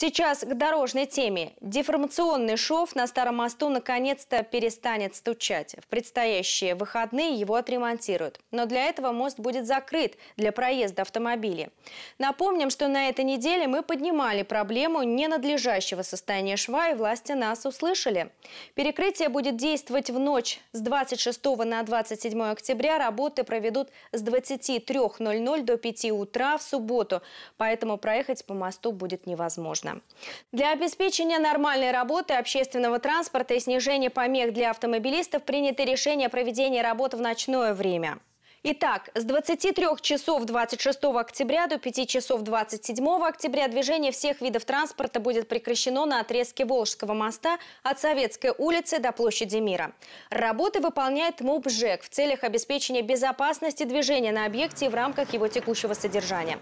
Сейчас к дорожной теме. Деформационный шов на Старом мосту наконец-то перестанет стучать. В предстоящие выходные его отремонтируют. Но для этого мост будет закрыт для проезда автомобилей. Напомним, что на этой неделе мы поднимали проблему ненадлежащего состояния шва, и власти нас услышали. Перекрытие будет действовать в ночь с 26 на 27 октября. Работы проведут с 23.00 до 5 утра в субботу, поэтому проехать по мосту будет невозможно бесплатно. Для обеспечения нормальной работы общественного транспорта и снижения помех для автомобилистов принято решение о проведении работ в ночное время. Итак, с 23 часов 26 октября до 5 часов 27 октября движение всех видов транспорта будет прекращено на отрезке Волжского моста от Советской улицы до площади Мира. Работы выполняет МУП ЖЭК в целях обеспечения безопасности движения на объекте и в рамках его текущего содержания.